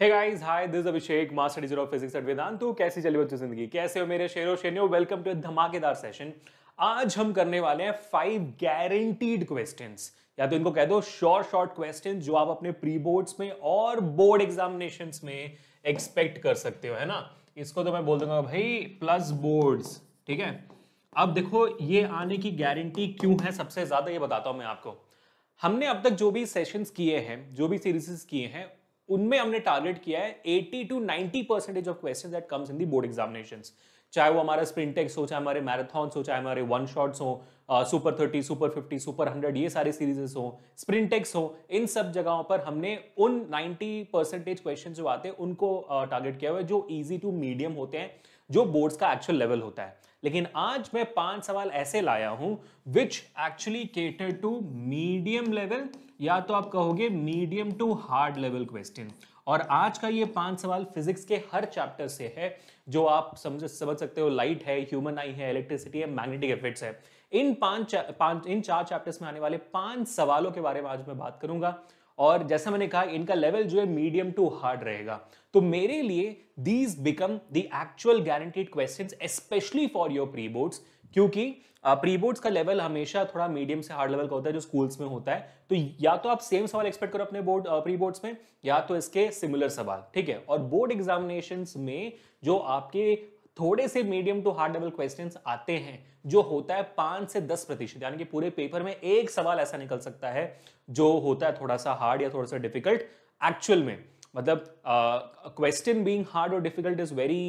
Hey guys hi this Abhishek master teacher of physics at Vedantu तो कैसी चली बच्चों जिंदगी कैसे हो मेरे शेरो शेनियो वेलकम टू धमाकेदार सेशन आज हम करने वाले हैं फाइव गारंटीड क्वेश्चंस या तो इनको कह दो शॉर्ट शॉर्ट क्वेश्चन जो आप अपने प्री बोर्ड्स में और बोर्ड एग्जामिनेशन में एक्सपेक्ट कर सकते हो है ना इसको तो मैं बोल दूंगा भाई प्लस बोर्ड्स ठीक है अब देखो ये आने की गारंटी क्यों है सबसे ज्यादा ये बताता हूं मैं आपको हमने अब तक जो भी सेशंस किए हैं जो भी सीरीज किए हैं उनमें हमने टारगेट किया है 80 to 90 percentage of question that comes in the board examination चाहे वो हमारा स्प्रिंटेक्स हो चाहे हमारे मैराथॉन्स हो चाहे हमारे वन शॉट्स हो super thirty super fifty super hundred ये सारे सीरीजेस हो स्प्रिंटेक्स हो इन सब जगहों पर हमने उन 90 परसेंटेज क्वेश्चन जो आते हैं उनको टारगेट किया हुआ है जो ईजी टू मीडियम होते हैं जो बोर्ड्स का एक्चुअल लेवल होता है लेकिन आज मैं पांच सवाल ऐसे लाया हूं which actually cater to medium level या तो आप कहोगे medium to hard level question और आज का ये पांच सवाल फिजिक्स के हर चैप्टर से है जो आप समझ समझ सकते हो लाइट है ह्यूमन आई है इलेक्ट्रिसिटी है मैग्नेटिक इफेक्ट्स है इन पांच पांच इन चार चैप्टर्स में आने वाले पांच सवालों के बारे में आज मैं बात करूंगा और जैसा मैंने कहा इनका लेवल जो है मीडियम टू हार्ड रहेगा तो मेरे लिए these become the actual guaranteed question specially for your pre boards क्योंकि प्री बोर्ड्स का लेवल हमेशा थोड़ा मीडियम से हार्ड लेवल का होता है जो स्कूल्स में होता है तो या तो आप सेम सवाल एक्सपेक्ट करो अपने बोर्ड प्री बोर्ड्स में या तो इसके सिमिलर सवाल ठीक है और बोर्ड एग्जामिनेशन में जो आपके थोड़े से medium to hard level question आते हैं जो होता है पांच से दस प्रतिशत यानी कि पूरे पेपर में एक सवाल ऐसा निकल सकता है जो होता है थोड़ा सा हार्ड या थोड़ा सा डिफिकल्ट एक्चुअल में मतलब क्वेश्चन बीइंग हार्ड और डिफिकल्ट इज वेरी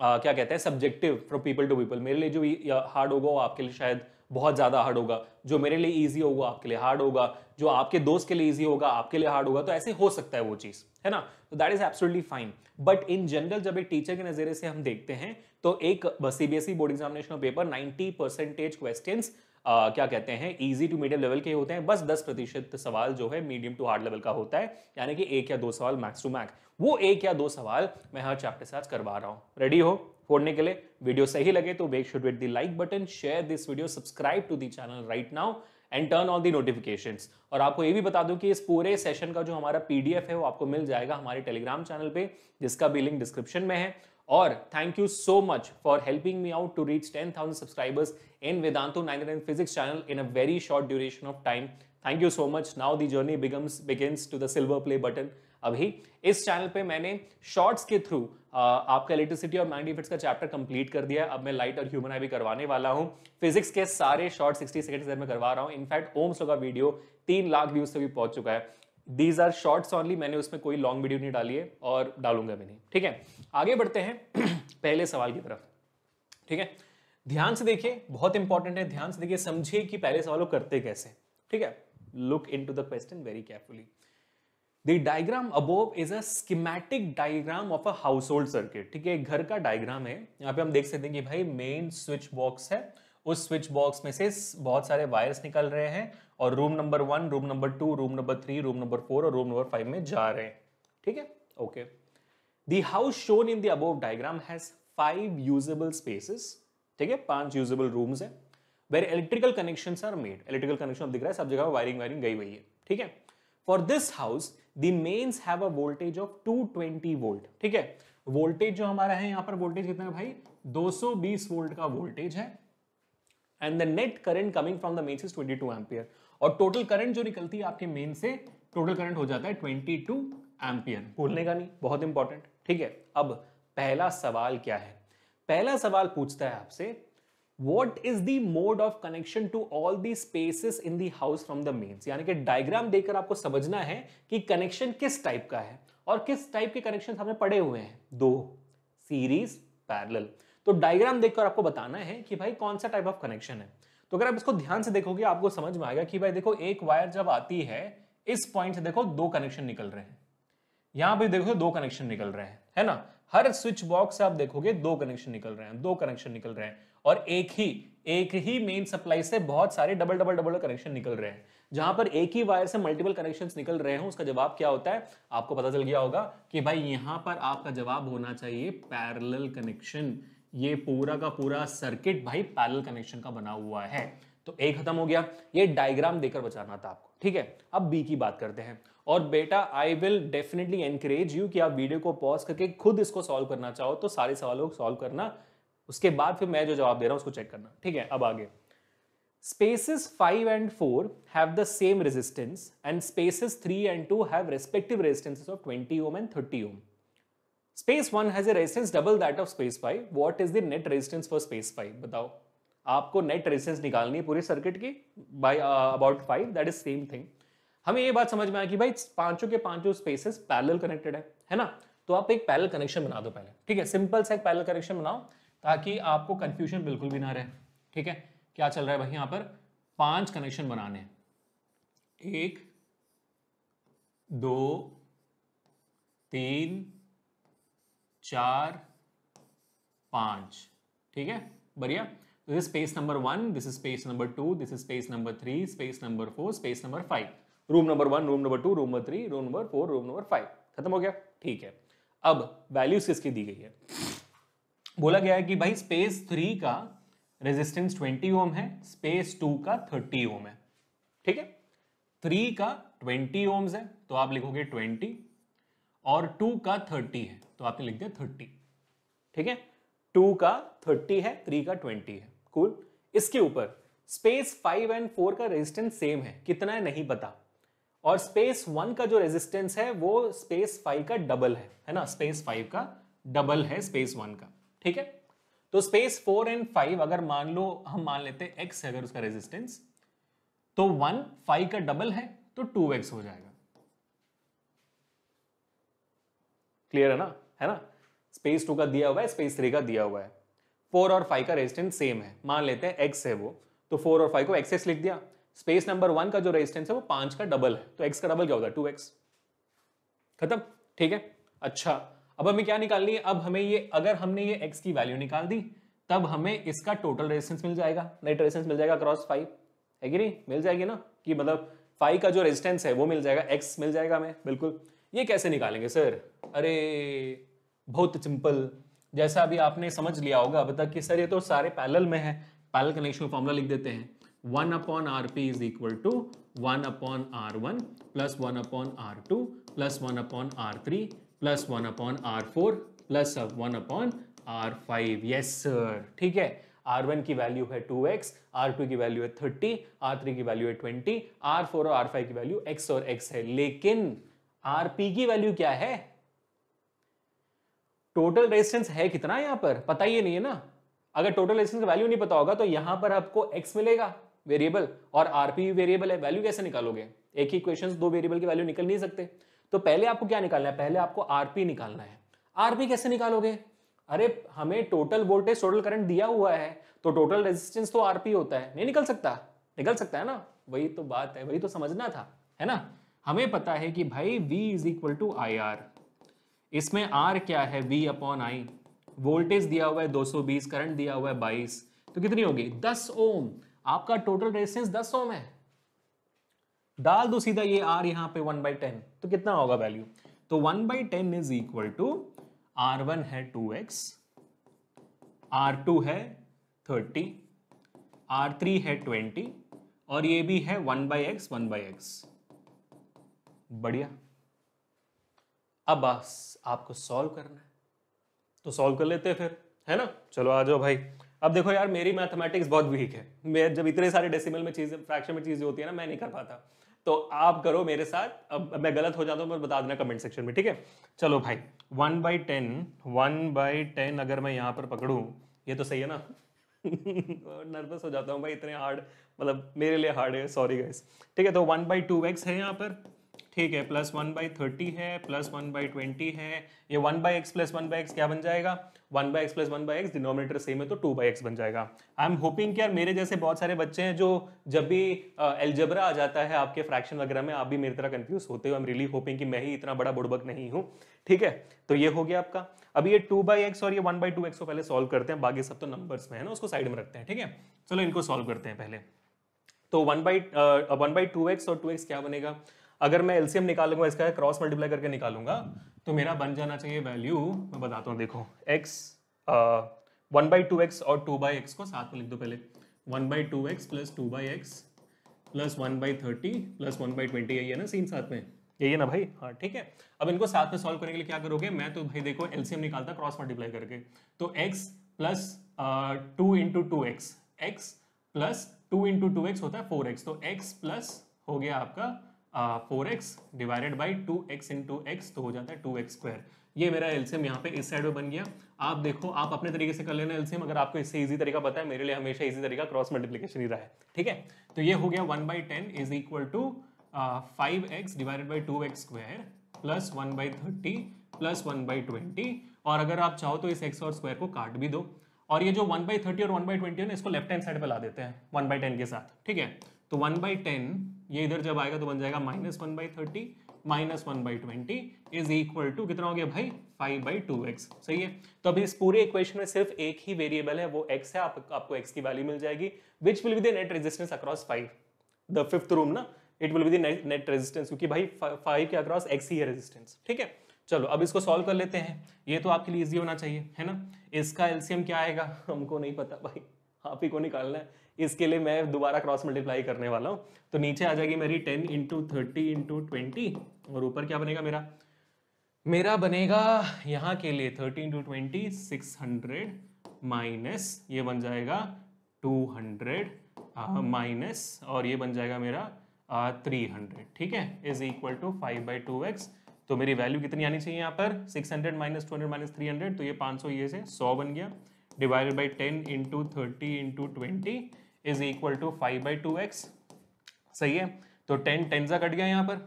आ, क्या कहते हैं subjective from people to people मेरे लिए जो हार्ड होगा वो आपके लिए शायद बहुत ज़्यादा हार्ड होगा जो मेरे लिए ईजी होगा आपके लिए हार्ड होगा जो आपके दोस्त के लिए ईजी होगा आपके लिए हार्ड होगा तो ऐसे हो सकता है वो चीज़ है ना तो that is absolutely fine but in general जब एक टीचर के नज़रिए से हम देखते हैं तो एक CBSE board examination paper 90 percentage questions uh, क्या कहते हैं ईजी टू मीडियम लेवल के होते हैं बस दस प्रतिशत सवाल जो है मीडियम टू हार्ड लेवल का होता है यानी कि एक या दो सवाल मैक्स टू मैक्स वो एक या दो सवाल मैं हर चैप्टर से आज करवा रहा हूँ रेडी हो फोड़ने के लिए वीडियो सही लगे तो bake should hit the like button share this video subscribe to the channel right now and turn on the notification और आपको ये भी बता दूं कि इस पूरे सेशन का जो हमारा पीडीएफ है वो आपको मिल जाएगा हमारे टेलीग्राम चैनल पे जिसका भी लिंक डिस्क्रिप्शन में है और thank you so much for helping me out to reach ten thousand subscribers in Vedantu nine physics channel in a very short duration of time thank you so much now the journey begins begins to the silver play button अभी इस channel पे मैंने shorts के through आपका electricity और मैग्नेटिफिट्स का chapter complete कर दिया है अब मैं लाइट और ह्यूमन आई भी करवाने वाला हूँ फिजिक्स के सारे शॉर्ट सिक्सटी सेकंड में करवा रहा हूँ इनफैक्ट ओम्स का वीडियो तीन लाख व्यूज से भी पहुंच चुका है दीज आर शॉर्ट्स ऑनली मैंने उसमें कोई लॉन्ग वीडियो नहीं डाली है और डालूंगा भी नहीं ठीक है आगे बढ़ते हैं पहले सवाल की तरफ ठीक है ध्यान से देखिए बहुत इंपॉर्टेंट है ध्यान से देखिए समझिए कि पहले सवाल को करते कैसे ठीक है look into the question very carefully the diagram above is a schematic diagram of a household circuit ठीक है घर का डायग्राम है यहाँ पे हम देख सकते हैं कि भाई मेन स्विच बॉक्स है उस स्विच बॉक्स में से बहुत सारे वायर्स निकल रहे हैं और room number one room number two room number three room number four और रूम नंबर फाइव में जा रहे हैं ठीक है okay the house shown in the diagram has five usable spaces ठीक है पांच यूजेबल रूम्स है where electrical connection are made electrical connection दिख रहा है सब जगह वायरिंग वायरिंग गई हुई है ठीक है for this house the mains have a voltage of 220 volt ठीक है वोल्टेज जो हमारा है यहां पर वोल्टेज कितना है भाई 220 वोल्ट का वोल्टेज है and the net current coming from the main is 22 ampere और टोटल करंट जो निकलती है आपके मेन से टोटल करंट हो जाता है 22 एम्पियर भूलने का नहीं बहुत इंपॉर्टेंट ठीक है अब पहला सवाल क्या है पहला सवाल पूछता है आपसे what is the mode of connection to all the spaces in the house from the mains यानी कि डायग्राम देकर आपको समझना है कि कनेक्शन किस टाइप का है और किस टाइप के कनेक्शन हमें पड़े हुए हैं दो सीरीज पैरल तो डायग्राम देखकर आपको बताना है कि भाई कौन सा टाइप ऑफ कनेक्शन है तो अगर आप इसको ध्यान से देखोगे आपको समझ में आएगा कि भाई देखो एक वायर जब आती है इस पॉइंट से देखो दो कनेक्शन निकल रहे हैं यहां पर देखो दो कनेक्शन निकल रहे हैं है ना हर स्विच बॉक्स से आप देखोगे दो कनेक्शन निकल रहे हैं दो कनेक्शन निकल रहे हैं और एक ही एक ही मेन सप्लाई से बहुत सारे डबल डबल डबल कनेक्शन निकल रहे हैं जहां पर एक ही वायर से मल्टीपल कनेक्शंस निकल रहे हैं उसका जवाब क्या होता है आपको पता चल गया होगा कि भाई यहां पर आपका जवाब होना चाहिए पैरेलल कनेक्शन ये पूरा का पूरा सर्किट भाई पैरल कनेक्शन का बना हुआ है तो ए खत्म हो गया ये डायग्राम देकर बचाना था आपको ठीक है अब बी की बात करते हैं और बेटा I will definitely encourage you कि आप वीडियो को पॉज करके खुद इसको सॉल्व करना चाहो तो सारे सवालों को सॉल्व करना उसके बाद फिर मैं जो जवाब दे रहा हूं उसको चेक करना ठीक है अब आगे spaces five and four have the same resistance and spaces three and two have respective resistances of twenty ohm and thirty ohm space one has a resistance double that of space five what is the net resistance for space five बताओ आपको net resistance निकालनी है पूरे circuit की by about five that is same thing हमें ये बात समझ में आया कि भाई पांचों के पांचों स्पेसेस पैरेलल कनेक्टेड है है ना तो आप एक पैरेलल कनेक्शन बना दो पहले ठीक है सिंपल सा एक पैरेलल कनेक्शन बनाओ ताकि आपको कंफ्यूजन बिल्कुल भी ना रहे ठीक है क्या चल रहा है भाई यहां पर पांच कनेक्शन बनाने हैं एक दो तीन चार पांच ठीक है बढ़िया this is space number one this is space number two this is space number three space number four space number five room number one room number two room number three room number four room number five खत्म हो गया ठीक है अब values किसकी दी गई है बोला गया है कि भाई स्पेस थ्री का रेजिस्टेंस ट्वेंटी ओम है स्पेस टू का थर्टी ओम है ठीक है थ्री का ट्वेंटी ओम्स है तो आप लिखोगे ट्वेंटी और टू का थर्टी है तो आपने लिख दिया थर्टी ठीक है टू का थर्टी है थ्री का ट्वेंटी है कूल इसके ऊपर स्पेस फाइव एंड फोर का रेजिस्टेंस सेम है कितना है नहीं पता और स्पेस वन का जो रेजिस्टेंस है वो स्पेस फाइव का डबल है है ना स्पेस फाइव का डबल है स्पेस वन का ठीक है तो स्पेस फोर एंड फाइव अगर मान लो हम मान लेते हैं एक्स है अगर उसका रेजिस्टेंस तो वन फाइव का डबल है तो टू एक्स हो जाएगा क्लियर है ना है ना स्पेस टू का दिया हुआ है स्पेस थ्री का दिया हुआ है फोर और फाइव का रेजिस्टेंस सेम है मान लेते हैं एक्स है वो तो फोर और फाइव को एक्सेस लिख दिया स्पेस नंबर वन का जो रेजिस्टेंस है वो पांच का डबल है तो एक्स का डबल क्या होता है टू एक्स खत्म ठीक है अच्छा अब हमें क्या निकालनी है अब हमें ये अगर हमने ये एक्स की वैल्यू निकाल दी तब हमें इसका टोटल रेजिस्टेंस मिल जाएगा नेट रेजिस्टेंस मिल जाएगा क्रॉस फाइव है कि नहीं मिल जाएगी ना कि मतलब फाइव का जो रेजिस्टेंस है वो मिल जाएगा एक्स मिल जाएगा हमें बिल्कुल ये कैसे निकालेंगे सर अरे बहुत सिंपल जैसा अभी आपने समझ लिया होगा अब तक कि सर ये तो सारे पैरल में है पैरल कनेक्शन फॉर्मूला लिख देते हैं one upon R P is equal to one upon R one plus one upon R two plus one upon R three plus one upon R four plus one upon R five yes sir ठीक है R one की value है two x R two की value है thirty R three की value है twenty R four और R five की वैल्यू एक्स और एक्स है लेकिन आरपी की वैल्यू क्या है टोटल रेजिस्टेंस है कितना यहां पर पता ही नहीं है ना अगर टोटल रेजिस्टेंस का वैल्यू नहीं पता होगा तो यहां पर आपको एक्स मिलेगा वेरिएबल और आरपी वेरिएबल है वैल्यू कैसे निकालोगे एक ही क्वेश्चन दो वेरिएबल की वैल्यू निकल नहीं सकते तो पहले आपको क्या निकालना है पहले आपको आरपी निकालना है आरपी कैसे निकालोगे अरे हमें टोटल वोल्टेज टोटल करंट दिया हुआ है तो टोटल रेजिस्टेंस तो आरपी होता है नहीं निकल सकता निकल सकता है ना वही तो बात है वही तो समझना था है ना हमें पता है कि भाई V is equal to I R इसमें R क्या है V अपॉन आई वोल्टेज दिया हुआ है 220 करंट दिया हुआ है 22 तो कितनी होगी 10 ओम आपका टोटल रेजिस्टेंस 10 ओम है डाल दो सीधा ये R यहां पे 1 बाई टेन तो कितना होगा वैल्यू तो 1 by ten is equal to R one है 2x टू है 30 थ्री है 20 और ये भी है 1 by x one by x बढ़िया अब बस आपको सॉल्व करना है तो सॉल्व कर लेते हैं फिर है ना चलो आ जाओ भाई अब देखो यार मेरी मैथमेटिक्स बहुत वीक है मैं जब इतने सारे डेसिमल में चीज़ें फ्रैक्शन में चीज़ें होती है ना मैं नहीं कर पाता तो आप करो मेरे साथ अब मैं गलत हो जाता हूँ मैं बता देना कमेंट सेक्शन में ठीक है चलो भाई one by ten one by ten अगर मैं यहाँ पर पकड़ू ये तो सही है ना नर्वस हो जाता हूँ भाई इतने हार्ड मतलब मेरे लिए हार्ड है सॉरी गाइस ठीक है तो वन बाई टू एक्स है यहाँ पर ठीक है प्लस वन बाई थर्टी है प्लस वन बाई ट्वेंटी है ये one by x plus one by x क्या बन जाएगा one by x plus one by x denominator same है तो टू बाई एक्स बन जाएगा आई एम होपिंग कि यार मेरे जैसे बहुत सारे बच्चे हैं जो जब भी एल्जबरा आ जाता है आपके फ्रैक्शन वगैरह में आप भी मेरी तरह कंफ्यूज होते हो आई एम रियली होपिंग कि मैं ही इतना बड़ा बुड़बक नहीं हूँ ठीक है तो ये हो गया आपका अभी ये टू बाई एक्स और ये वन बाई टू एक्स को पहले सॉल्व करते हैं बाकी सब तो नंबर्स में है ना उसको साइड में रखते हैं ठीक है चलो इनको सॉल्व करते हैं पहले तो one by one by two x और टू एक्स क्या बनेगा अगर मैं एलसीएम निकालूंगा इसका क्रॉस मल्टीप्लाई करके निकालूंगा तो मेरा बन जाना चाहिए वैल्यू मैं बताता हूँ देखो x one by two x और टू बाई एक्स को साथ में लिख दो पहले one by two x plus two by x plus one by thirty plus one by twenty यही है ना सीन साथ में यही है ना भाई हाँ ठीक है अब इनको साथ में सॉल्व करने के लिए क्या करोगे मैं तो भाई देखो एलसीएम निकालता क्रॉस मल्टीप्लाई करके तो x plus two into two x x plus two into two x होता है फोर एक्स तो एक्स प्लस हो गया आपका four x divided by two x in two x तो हो जाता है टू एक्स स्क्वायर ये मेरा एल्सियम यहाँ पे इस साइड में बन गया आप देखो आप अपने तरीके से कर लेना एल्सियम अगर आपको इससे इजी तरीका पता है मेरे लिए हमेशा इजी तरीका क्रॉस मल्टीप्लीकेशन ही रहा है ठीक है तो ये हो गया one by ten is equal to five x divided by two x square plus one by thirty plus one by twenty और अगर आप चाहो तो इस एक्स और स्क्वायर को काट भी दो और ये जो वन बाई थर्टी और वन बाई ट्वेंटी है ना इसको लेफ्ट हैंड साइड पर ला देते हैं वन बाई टेन के साथ ठीक है तो वन बाई टेन ये इधर जब आएगा तो बन जाएगा minus one by thirty minus one by twenty is equal to कितना हो गया भाई फाइव बाई टू एक्स सही है तो अभी इस पूरे इक्वेशन में सिर्फ एक ही वेरिएबल है वो एक्स है आप, आपको एक्स की वैल्यू मिल जाएगी which will with net resistance across five the fifth room ना it will with net resistance क्योंकि भाई फाइव के अक्रॉस एक्स ही है रेजिस्टेंस ठीक है चलो अब इसको सॉल्व कर लेते हैं ये तो आपके लिए इजी होना चाहिए है ना इसका एल्सियम क्या आएगा हमको नहीं पता भाई आप ही को निकालना है इसके लिए मैं दोबारा क्रॉस मल्टीप्लाई करने वाला हूँ तो नीचे आ जाएगी मेरी ten into thirty into twenty और ऊपर क्या बनेगा मेरा मेरा बनेगा यहाँ के लिए thirty into twenty six hundred minus ये बन जाएगा टू हंड्रेड माइनस और ये बन जाएगा मेरा थ्री हंड्रेड ठीक है is equal to five by two x तो मेरी वैल्यू कितनी आनी चाहिए यहाँ पर six hundred minus two hundred minus three hundred तो ये पाँच सौ ये से सौ बन गया divided by ten into thirty into twenty is equal to five by two x सही है तो टेन टेन सा कट गया यहाँ पर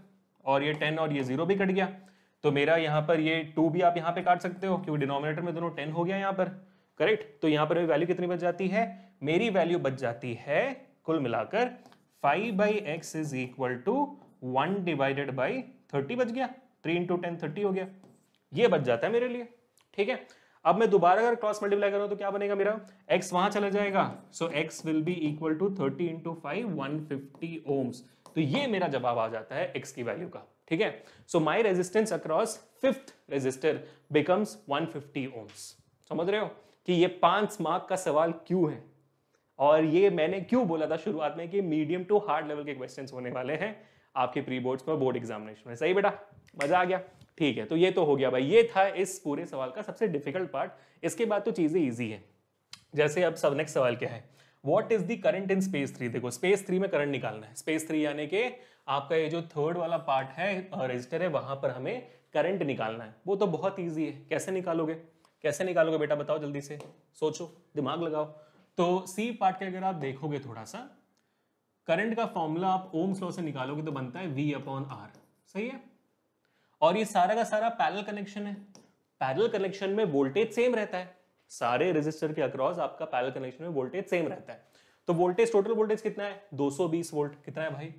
और ये टेन और ये जीरो भी कट गया तो मेरा यहाँ पर ये टू भी आप यहाँ पे काट सकते हो क्योंकि डिनोमिनेटर में दोनों टेन हो गया यहाँ पर करेक्ट तो यहाँ पर वैल्यू कितनी बच जाती है मेरी वैल्यू बच जाती है कुल मिलाकर five by x is equal to one divided by thirty बच गया थ्री इंटू टेन थर्टी हो गया ये बच जाता है मेरे लिए ठीक है अब मैं दोबारा अगर क्रॉस मल्टीप्लाई करूं तो क्या बनेगा मेरा x वहां चला जाएगा so x will be equal to 30 into five one ohms तो ये मेरा जवाब आ जाता है x की वैल्यू का ठीक है so my resistance across fifth resistor becomes 150 fifty ohms समझ रहे हो कि ये पांच मार्क का सवाल क्यों है और ये मैंने क्यों बोला था शुरुआत में कि मीडियम टू हार्ड लेवल के क्वेश्चन होने वाले हैं आपके प्री बोर्ड्स में बोर्ड एग्जामिनेशन में सही बेटा मजा आ गया ठीक है तो ये तो हो गया भाई ये था इस पूरे सवाल का सबसे डिफिकल्ट पार्ट इसके बाद तो चीज़ें ईजी है जैसे अब सब नेक्स्ट सवाल क्या है what is the current in space three देखो स्पेस थ्री में करंट निकालना है स्पेस थ्री यानी कि आपका ये जो थर्ड वाला पार्ट है रजिस्टर है वहां पर हमें करंट निकालना है वो तो बहुत ईजी है कैसे निकालोगे कैसे निकालोगे बेटा बताओ जल्दी से सोचो दिमाग लगाओ तो सी पार्ट के अगर आप देखोगे थोड़ा सा करंट का फॉर्मूला आप ओम स्लो से निकालोगे तो बनता है वी अपॉन आर सही है और ये सारा का सारा पैरल कनेक्शन है पैरल कनेक्शन में वोल्टेज सेम रहता है सारे रेजिस्टर के अक्रॉस आपका पैरल कनेक्शन में वोल्टेज सेम रहता है तो वोल्टेज टोटल वोल्टेज कितना है 220 वोल्ट कितना है भाई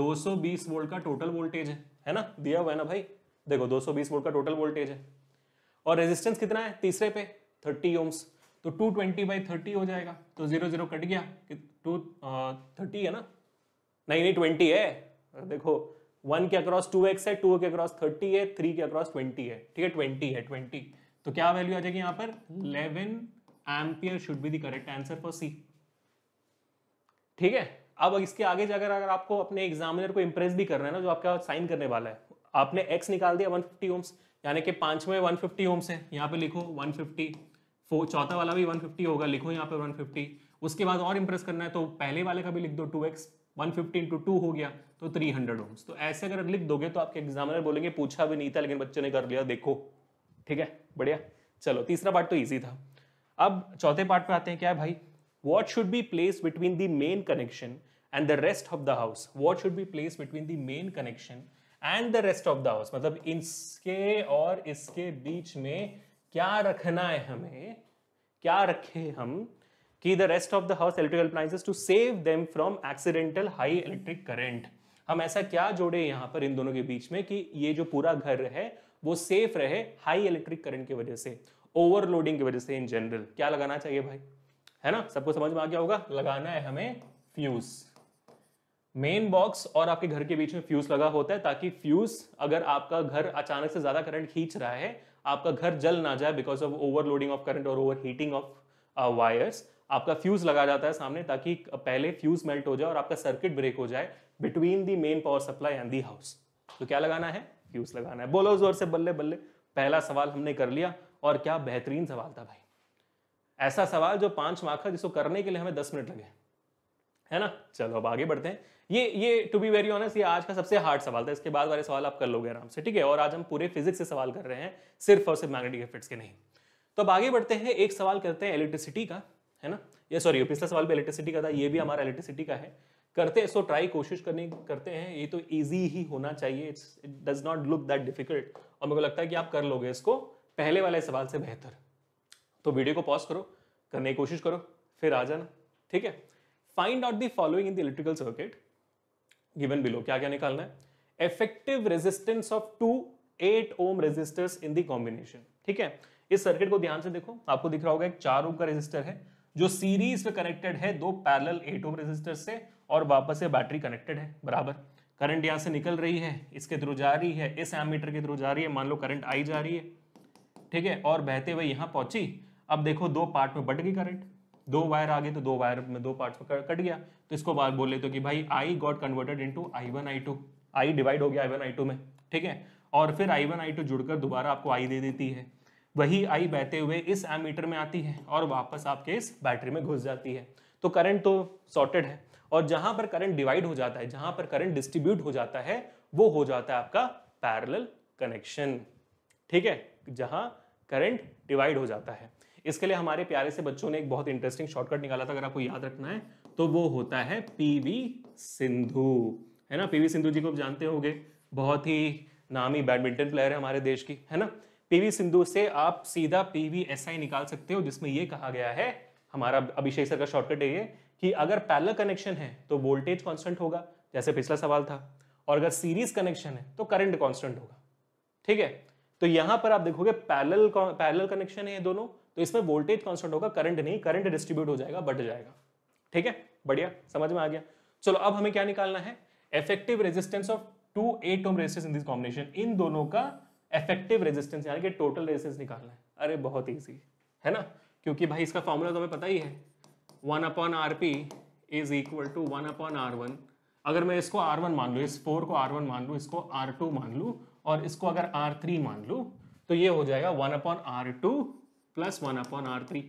220 वोल्ट का टोटल वोल्टेज है है ना दिया हुआ है ना भाई देखो 220 वोल्ट का टोटल वोल्टेज है और रेजिस्टेंस कितना है तीसरे पे 30 ओम्स तो 220 ट्वेंटी बाई थर्टी हो जाएगा तो जीरो जीरो कट गया टू थर्टी है ना नहीं नहीं ट्वेंटी है देखो वन के अक्रॉस टू एक्स है टू के अक्रॉस थर्टी है थ्री के अक्रॉस ट्वेंटी है ठीक है ट्वेंटी है ट्वेंटी तो क्या वैल्यू आ जाएगी यहाँ पर eleven ampere should be the correct answer for C ठीक है अब इसके आगे जाकर अगर आपको अपने एग्जामिनर को इम्प्रेस भी करना है ना जो आपका साइन करने वाला है आपने एक्स निकाल दिया 150 फिफ्टी ओम्स यानी कि पांच में वन फिफ्टी ओम्स है यहाँ पे लिखो 150 फिफ्टी चौथा वाला भी 150 होगा लिखो यहाँ पे 150 उसके बाद और इम्प्रेस करना है तो पहले वाले का भी लिख दो टू एक्स 150 इंटू टू हो गया तो थ्री हंड्रेड ओम्स तो ऐसे अगर लिख दोगे तो आपके एग्जामिनर बोलेंगे पूछा भी नहीं था लेकिन बच्चों ने कर लिया देखो ठीक है बढ़िया चलो तीसरा पार्ट तो ईजी था अब चौथे पार्ट पे आते हैं क्या है भाई what should be place between the main connection and the rest of the house what should be place between the main connection and the rest of the house मतलब इसके और इसके बीच में क्या रखना है हमें क्या रखे हम की the rest of the house electrical appliances to save them from accidental high electric current हम ऐसा क्या जोड़े यहां पर इन दोनों के बीच में कि ये जो पूरा घर है वो सेफ रहे हाई इलेक्ट्रिक करंट की वजह से ओवरलोडिंग की वजह से इन जनरल क्या लगाना चाहिए भाई है ना सबको समझ में आ गया होगा लगाना है हमें फ्यूज मेन बॉक्स और आपके घर के बीच में फ्यूज लगा होता है ताकि फ्यूज अगर आपका घर अचानक से ज्यादा करंट खींच रहा है आपका घर जल ना जाए because of overloading of current और over heating of wires uh, आपका फ्यूज लगा जाता है सामने ताकि पहले फ्यूज मेल्ट हो जाए और आपका सर्किट ब्रेक हो जाए between the main power supply and the house तो क्या लगाना है फ्यूज लगाना है बोलो जोर से बल्ले बल्ले पहला सवाल हमने कर लिया और क्या बेहतरीन सवाल था भाई ऐसा सवाल जो पांच मार्क का जिसको करने के लिए हमें दस मिनट लगे है ना चलो अब आगे बढ़ते हैं ये ये टू बी वेरी ऑनेस्ट ये आज का सबसे हार्ड सवाल था इसके बाद वाले सवाल आप कर लोगे आराम से ठीक है और आज हम पूरे फिजिक्स से सवाल कर रहे हैं सिर्फ और सिर्फ मैग्नेटिक इफेक्ट्स के नहीं तो अब आगे बढ़ते हैं एक सवाल करते हैं इलेक्ट्रिसिटी का है ना ये सॉरी पिछला सवाल भी इलेक्ट्रिसिटी का था ये भी हमारा इलेक्ट्रिसिटी का है करते हैं सो ट्राई कोशिश करने करते हैं ये तो इजी ही होना चाहिए it's it does not look that difficult और मेरे को लगता है कि आप कर लोगे इसको पहले वाले सवाल से बेहतर तो वीडियो को पॉज करो करने की कोशिश करो फिर आ जाना ठीक है find out the following in the electrical circuit given below क्या क्या निकालना है effective resistance of two eight ohm resistors in the combination ठीक है इस सर्किट को ध्यान से देखो आपको दिख रहा होगा एक चार ओम का रेजिस्टर है जो सीरीज में कनेक्टेड है दो पैरल 8 ओम रेजिस्टर से और वापस से बैटरी कनेक्टेड है बराबर करंट यहाँ से निकल रही है इसके थ्रू जा रही है इस एमीटर के थ्रू जा रही है मान लो करंट आई जा रही है ठीक है और बहते हुए यहाँ पहुंची अब देखो दो पार्ट में बट गई करंट दो वायर आ गए तो दो वायर में दो पार्ट में कट गया तो इसको बात ले तो कि भाई I got converted into I one I two I divide हो गया आई वन आई टू में ठीक है और फिर आई वन आई टू जुड़कर दोबारा आपको आई दे देती है वही आई बहते हुए इस एमीटर में आती है और वापस आपके इस बैटरी में घुस जाती है तो करंट तो सॉर्टेड है और जहां पर करंट डिवाइड हो जाता है जहां पर करंट डिस्ट्रीब्यूट हो जाता है वो हो जाता है आपका पैरेलल कनेक्शन ठीक है जहां करंट डिवाइड हो जाता है इसके लिए हमारे प्यारे से बच्चों ने एक बहुत इंटरेस्टिंग शॉर्टकट निकाला था अगर आपको याद रखना है तो वो होता है पीवी सिंधु है ना पीवी सिंधु जी को आप जानते होंगे बहुत ही नामी बैडमिंटन प्लेयर है हमारे देश की है ना पीवी सिंधु से आप सीधा पीवी आई निकाल सकते हो जिसमें यह कहा गया है हमारा अभिषेक सर का शॉर्टकट है ये कि अगर पैरल कनेक्शन है तो वोल्टेज कांस्टेंट होगा जैसे पिछला सवाल था और अगर सीरीज कनेक्शन है तो करंट कांस्टेंट होगा ठीक है तो यहां पर आप देखोगे पैरल पैरल कनेक्शन है दोनों तो इसमें वोल्टेज कांस्टेंट होगा करंट नहीं करंट डिस्ट्रीब्यूट हो जाएगा बढ़ जाएगा ठीक है बढ़िया समझ में आ गया चलो अब हमें क्या निकालना है effective resistance of two eight ohm resistance in this combination इन दोनों का इफेक्टिव रेजिस्टेंस यानी कि टोटल रेजिस्टेंस निकालना है अरे बहुत ईजी है ना क्योंकि भाई इसका फॉर्मूला तो हमें पता ही है one upon R P is equal to one upon R one अगर मैं इसको आर वन मान लू इस फोर को आर वन मान लू इसको आर टू मान लू और इसको अगर आर थ्री मान लू तो ये हो जाएगा one upon R two plus one upon R three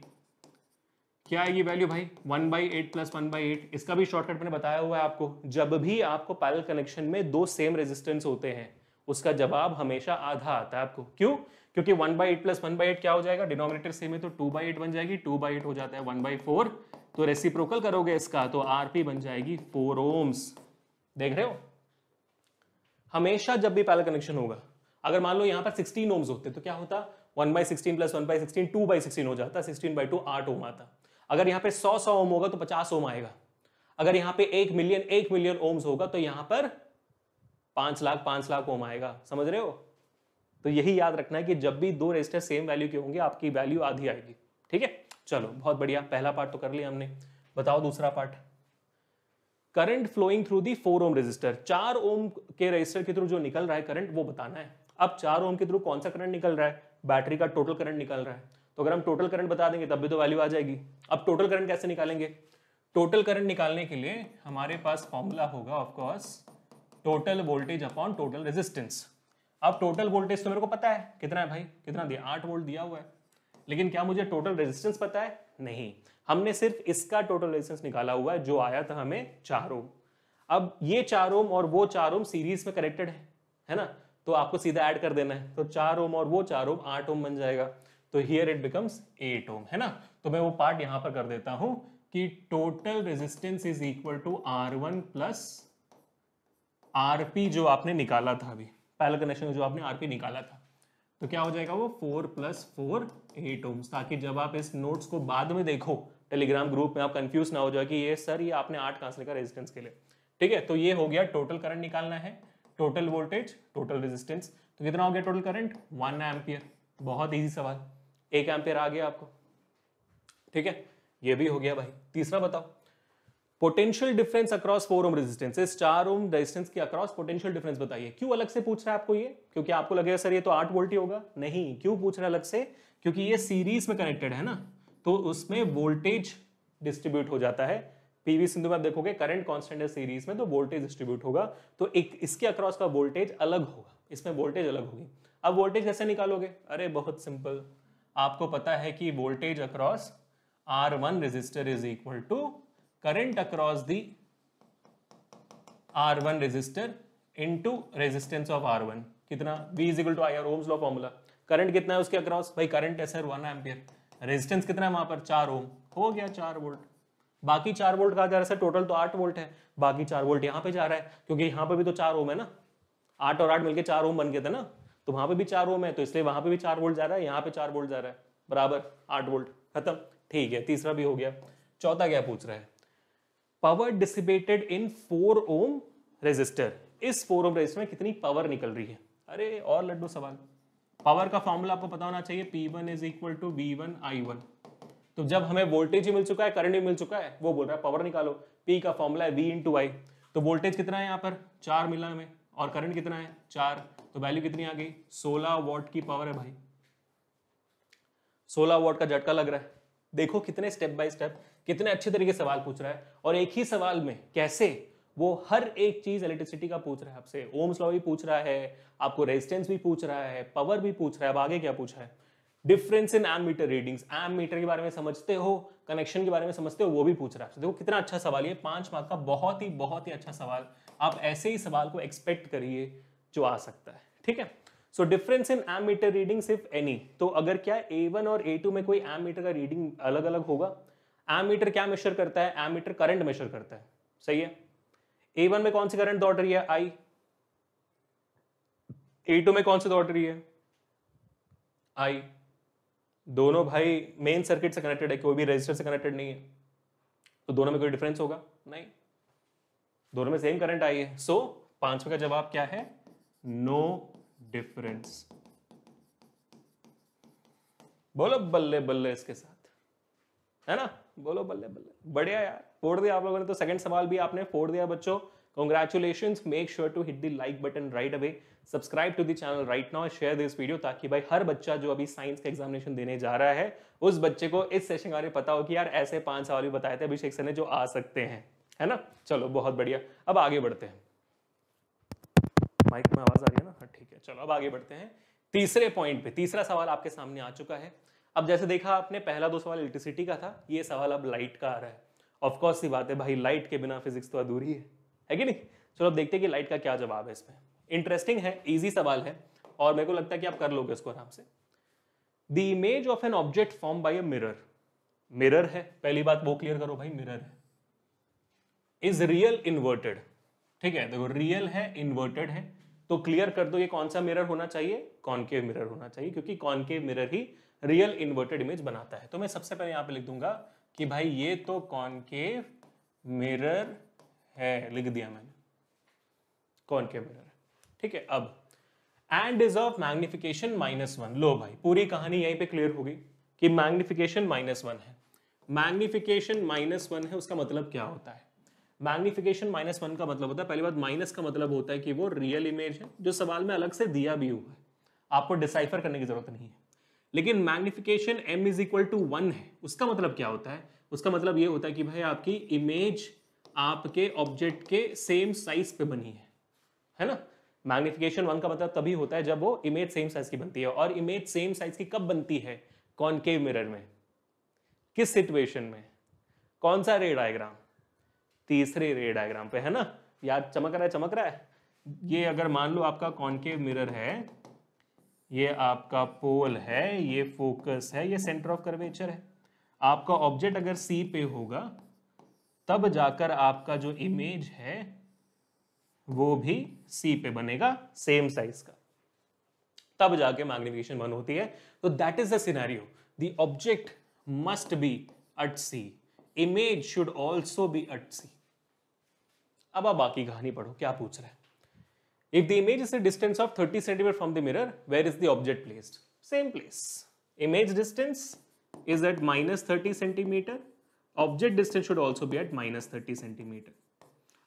क्या आएगी वैल्यू भाई one by eight plus one by eight इसका भी शॉर्टकट मैंने बताया हुआ है आपको जब भी आपको पैरल कनेक्शन में दो सेम रेजिस्टेंस होते हैं उसका जवाब हमेशा आधा आता है आपको क्यों क्योंकि one by eight plus one by eight क्या हो जाएगा डिनोमिनेटर सेम है तो टू बाई एट बन जाएगी टू बाई एट हो जाता है वन बाई फोर तो रेसिप्रोकल करोगे इसका तो आरपी बन जाएगी फोर ओम्स देख रहे हो हमेशा जब भी पहला कनेक्शन होगा अगर मान लो यहां पर सिक्सटीन ओम्स होते तो क्या होता one by sixteen plus one by sixteen two by sixteen हो जाता सिक्सटीन बाई टू आठ ओम आता अगर यहाँ पे सौ सौ ओम होगा तो पचास ओम आएगा अगर यहाँ पे एक मिलियन एक मिलियन ओम्स होगा तो यहाँ पर पांच लाख पांच लाख ओम आएगा समझ रहे हो तो यही याद रखना है कि जब भी दो रजिस्टर सेम वैल्यू के होंगे आपकी वैल्यू आधी आएगी ठीक है चलो बहुत बढ़िया पहला पार्ट तो कर लिया हमने बताओ दूसरा part current flowing through the four ohm resistor चार ओम के रजिस्टर के थ्रू जो निकल रहा है करंट वो बताना है अब चार ओम के थ्रू कौन सा करंट निकल रहा है बैटरी का टोटल करंट निकल रहा है तो अगर हम टोटल करंट बता देंगे तब भी तो वैल्यू आ जाएगी अब टोटल करंट कैसे निकालेंगे टोटल करंट निकालने के लिए हमारे पास फॉर्मूला होगा of course total voltage upon total resistance अब टोटल वोल्टेज तो मेरे को पता है कितना है भाई कितना दिया आठ वोल्ट दिया हुआ है लेकिन क्या मुझे टोटल रेजिस्टेंस पता है नहीं हमने सिर्फ इसका टोटल रेजिस्टेंस निकाला हुआ है जो आया था हमें चार ओम अब ये चार ओम और वो चार ओम सीरीज में कनेक्टेड है है ना तो आपको सीधा ऐड कर देना है तो चार ओम और वो चार ओम आठ ओम बन जाएगा तो here it becomes eight ohm है ना तो मैं वो पार्ट यहां पर कर देता हूं कि total resistance is equal to R one plus R P जो आपने निकाला था अभी पहला कनेक्शन जो आपने आरपी निकाला था तो क्या हो जाएगा वो four plus four eight ohms ताकि जब आप इस नोट्स को बाद में देखो टेलीग्राम ग्रुप में आप कंफ्यूज ना हो जाए कि ये सर ये आपने आठ कहां से लिखा रेजिस्टेंस के लिए ठीक है तो ये हो गया टोटल करंट निकालना है टोटल वोल्टेज टोटल रेजिस्टेंस तो कितना हो गया टोटल करंट वन एम्पियर बहुत ईजी सवाल एक एम्पियर आ गया आपको ठीक है ये भी हो गया भाई तीसरा बताओ potential difference across four ohm resistance चार ओम रेजिस्टेंस के अक्रॉस पोटेंशियल डिफरेंस बताइए क्यों अलग से पूछ रहा है आपको ये क्योंकि आपको लगेगा सर ये तो आठ वोल्ट ही होगा नहीं क्यों पूछ रहा है अलग से क्योंकि ये सीरीज में कनेक्टेड है ना तो उसमें वोल्टेज डिस्ट्रीब्यूट हो जाता है पीवी सिंधु में आप देखोगे करंट कांस्टेंट है सीरीज में तो वोल्टेज डिस्ट्रीब्यूट होगा तो एक इसके अक्रॉस का वोल्टेज अलग होगा इसमें वोल्टेज अलग होगी अब वोल्टेज कैसे निकालोगे अरे बहुत सिंपल आपको पता है कि voltage across R one resistor is equal to current across the R1 resistor into resistance of R1 कितना V is equal to IR Ohm's law formula current कितना है उसके अक्रॉस भाई करंट है सर वन एम्पियर रेजिस्टेंस कितना है वहां पर चार ओम हो गया चार वोल्ट बाकी चार वोल्ट कहा जा रहा है सर टोटल तो आठ वोल्ट है बाकी चार वोल्ट यहाँ पे जा रहा है क्योंकि यहाँ पे भी तो चार ओम है ना आठ और आठ मिलकर चार ओम बन गए थे ना तो वहां पे भी चार ओम है तो इसलिए वहां पे भी चार वोल्ट जा रहा है यहाँ पे चार वोल्ट जा रहा है बराबर आठ वोल्ट खत्म ठीक है तीसरा भी हो गया चौथा क्या पूछ रहा है power dissipated in four ohm resistor इस फोर ओम रेजिस्टर में कितनी पावर निकल रही है अरे और लड्डू सवाल पावर का फॉर्मूला आपको पता होना चाहिए P one is equal to V one I one तो जब हमें वोल्टेज ही मिल चुका है करंट भी मिल चुका है वो बोल रहा है पावर निकालो पी का फॉर्मूला है वी इन टू आई तो वोल्टेज कितना है यहाँ पर चार मिला हमें और करंट कितना है चार तो वैल्यू कितनी आ गई सोलह वॉट की पावर है भाई सोलह वॉट का झटका लग रहा है देखो कितने स्टेप बाय स्टेप कितने अच्छे तरीके से सवाल पूछ रहा है और एक ही सवाल में कैसे वो हर एक चीज इलेक्ट्रिसिटी का पूछ रहा है आपसे ओम्स लॉ भी पूछ रहा है आपको रेजिस्टेंस भी पूछ रहा है पावर भी पूछ रहा है अब आगे क्या पूछा है difference in ammeter readings ammeter के बारे में समझते हो कनेक्शन के बारे में समझते हो वो भी पूछ रहा है आपसे देखो कितना अच्छा सवाल ये पांच मार्क का बहुत ही बहुत ही अच्छा सवाल आप ऐसे ही सवाल को एक्सपेक्ट करिए जो आ सकता है ठीक है so difference in ammeter reading सिर्फ एनी तो अगर क्या ए वन और ए टू में कोई एम मीटर का रीडिंग अलग अलग होगा एम मीटर क्या मेशर करता है एम मीटर करंट मेशर करता है सही है ए वन में कौन सी करंट दौड़ रही है आई ए टू में कौन सी दौड़ रही है आई दोनों भाई मेन सर्किट से कनेक्टेड है कोई भी रजिस्टर से कनेक्टेड नहीं है तो दोनों में कोई डिफरेंस होगा नहीं दोनों में सेम करंट आई है सो so, पांचवे का जवाब क्या है नो डिफरेंस बोलो बल्ले बल्ले इसके साथ है ना बोलो बल्ले बल्ले बढ़िया यार फोड़ दिया आप लोगों ने तो सेकंड सवाल भी आपने फोड़ दिया बच्चों congratulation make sure to hit the like button right away subscribe to the channel right now share this video ताकि भाई हर बच्चा जो अभी साइंस का एग्जामिनेशन देने जा रहा है उस बच्चे को इस सेशन के बारे में पता हो कि यार ऐसे पांच सवाल भी बताए थे अभिषेक सर ने जो आ सकते हैं है ना चलो बहुत बढ़िया अब आगे बढ़ते हैं माइक में आवाज़ आ रही है ना हाँ ठीक है चलो अब आगे बढ़ते हैं तीसरे पॉइंट पे तीसरा सवाल आपके सामने आ चुका है अब जैसे देखा आपने पहला दो सवाल इलेक्ट्रिसिटी का था ये सवाल अब लाइट का आ रहा है ऑफकोर्स ये बात है भाई लाइट के बिना फिजिक्स तो अधूरी है है कि नहीं चलो अब देखते हैं कि लाइट का क्या जवाब है इसमें इंटरेस्टिंग है इजी सवाल है और मेरे को लगता है कि आप कर लोगे इसको आराम से the image of an object form by a mirror mirror है पहली बात वो क्लियर करो भाई मिरर है इज रियल इन्वर्टेड ठीक है देखो रियल है इन्वर्टेड है तो क्लियर कर दो ये कौन सा मिरर होना चाहिए कॉनकेव मिरर होना चाहिए क्योंकि कॉनकेव मिरर ही रियल इन्वर्टेड इमेज बनाता है तो मैं सबसे पहले यहां पे लिख दूंगा कि भाई ये तो कॉनकेव मिरर है लिख दिया मैंने कॉनकेव मिरर ठीक है अब and is of magnification minus one लो भाई पूरी कहानी यहीं पे क्लियर होगी कि मैग्निफिकेशन माइनस वन है मैग्निफिकेशन माइनस वन है उसका मतलब क्या होता है मैग्निफिकेशन माइनस वन का मतलब होता है पहली बात माइनस का मतलब होता है कि वो रियल इमेज है जो सवाल में अलग से दिया भी हुआ है आपको डिसाइफर करने की जरूरत नहीं है लेकिन magnification M is equal to one है उसका मतलब क्या होता है उसका मतलब ये होता है कि भाई आपकी इमेज आपके ऑब्जेक्ट के सेम साइज पे बनी है है ना मैग्निफिकेशन वन का मतलब तभी होता है जब वो इमेज सेम साइज की बनती है और इमेज सेम साइज की कब बनती है कॉनकेव मिरर में किस सिचुएशन में कौन सा रे डायग्राम तीसरे रे डायग्राम पे है ना याद चमक रहा है चमक रहा है ये अगर मान लो आपका कॉन्केव मिरर है ये आपका पोल है ये फोकस है ये सेंटर ऑफ कर्वेचर है आपका ऑब्जेक्ट अगर सी पे होगा तब जाकर आपका जो इमेज है वो भी सी पे बनेगा सेम साइज का तब जाके मैग्निफिकेशन वन होती है तो that is the scenario the object must be at C image should also be at C अब आप बाकी कहानी पढ़ो क्या पूछ रहे हैं if the image is a distance of 30 centimetre from the mirror where is the object placed same place image distance is at minus thirty centimetre object distance should also be at minus thirty centimetre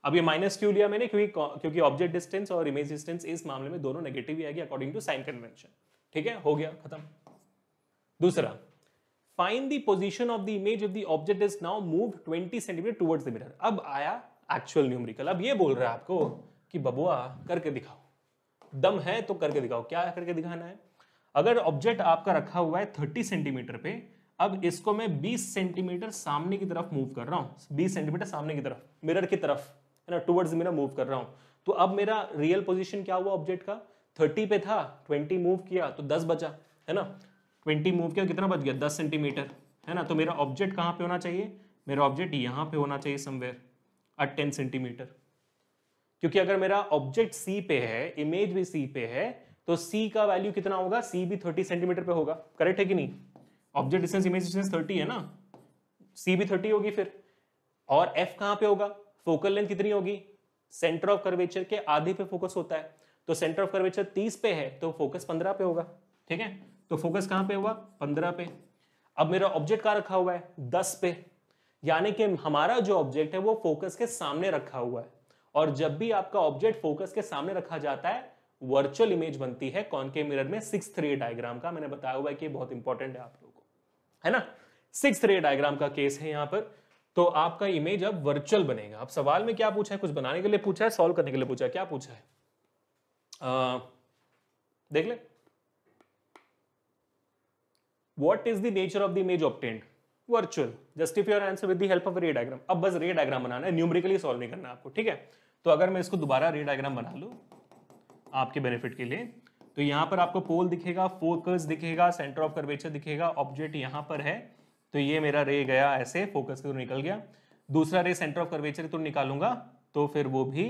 अब ये minus क्यों लिया मैंने क्योंकि क्योंकि object distance और image distance इस मामले में दोनों नेगेटिव ही आएगी अकॉर्डिंग टू साइन कन्वेंशन ठीक है हो गया खत्म दूसरा find the position of the image of the object is now move 20 centimetre towards the mirror अब आया एक्चुअल न्यूमरिकल अब ये बोल रहा है आपको कि बबुआ करके दिखाओ दम है तो करके दिखाओ क्या करके दिखाना है अगर ऑब्जेक्ट आपका रखा हुआ है थर्टी सेंटीमीटर पे अब इसको मैं बीस सेंटीमीटर सामने की तरफ मूव कर रहा हूँ बीस सेंटीमीटर सामने की तरफ मिरर की तरफ है ना टूवर्ड्स मेरा मूव कर रहा हूँ तो अब मेरा रियल पोजिशन क्या हुआ ऑब्जेक्ट का थर्टी पे था ट्वेंटी मूव किया तो दस बचा है ना ट्वेंटी मूव किया कितना बच गया दस सेंटीमीटर है ना तो मेरा ऑब्जेक्ट कहाँ पे होना चाहिए मेरा ऑब्जेक्ट यहाँ पे होना चाहिए समवेयर एट टेन सेंटीमीटर क्योंकि अगर मेरा ऑब्जेक्ट सी पे है इमेज भी सी पे है तो सी का वैल्यू कितना होगा सी भी थर्टी सेंटीमीटर पे होगा करेक्ट है कि नहीं object distance image distance thirty है ना सी भी थर्टी होगी फिर और एफ कहाँ पे होगा फोकल लेंथ कितनी होगी सेंटर ऑफ कर्वेचर के आधे पे फोकस होता है तो सेंटर ऑफ कर्वेचर तीस पे है तो फोकस पंद्रह पे होगा ठीक है तो फोकस कहाँ पे हुआ पंद्रह पे अब मेरा ऑब्जेक्ट कहाँ रखा हुआ है दस पे यानी कि हमारा जो ऑब्जेक्ट है वो फोकस के सामने रखा हुआ है और जब भी आपका ऑब्जेक्ट फोकस के सामने रखा जाता है वर्चुअल इमेज बनती है कौन के मिरर में सिक्स थ्री डायग्राम का मैंने बताया हुआ है कि बहुत इंपॉर्टेंट है आप लोगों को है ना सिक्स थ्री डायग्राम का केस है यहां पर तो आपका इमेज अब वर्चुअल बनेगा अब सवाल में क्या पूछा है कुछ बनाने के लिए पूछा है सॉल्व करने के लिए पूछा है क्या पूछा है आ, देख ले what is the nature of the image obtained virtual justify your answer with the help of ray diagram अब बस रे डायग्राम बनाना है न्यूमरिकली सॉल्व नहीं करना आपको ठीक है तो अगर मैं इसको दोबारा रे डायग्राम बना लूँ आपके बेनिफिट के लिए तो यहाँ पर आपको पोल दिखेगा फोकस दिखेगा सेंटर ऑफ कर्वेचर दिखेगा ऑब्जेक्ट यहाँ पर है तो ये मेरा रे गया ऐसे फोकस के थ्रू निकल गया दूसरा रे सेंटर ऑफ कर्वेचर के थ्रू निकालूंगा तो फिर वो भी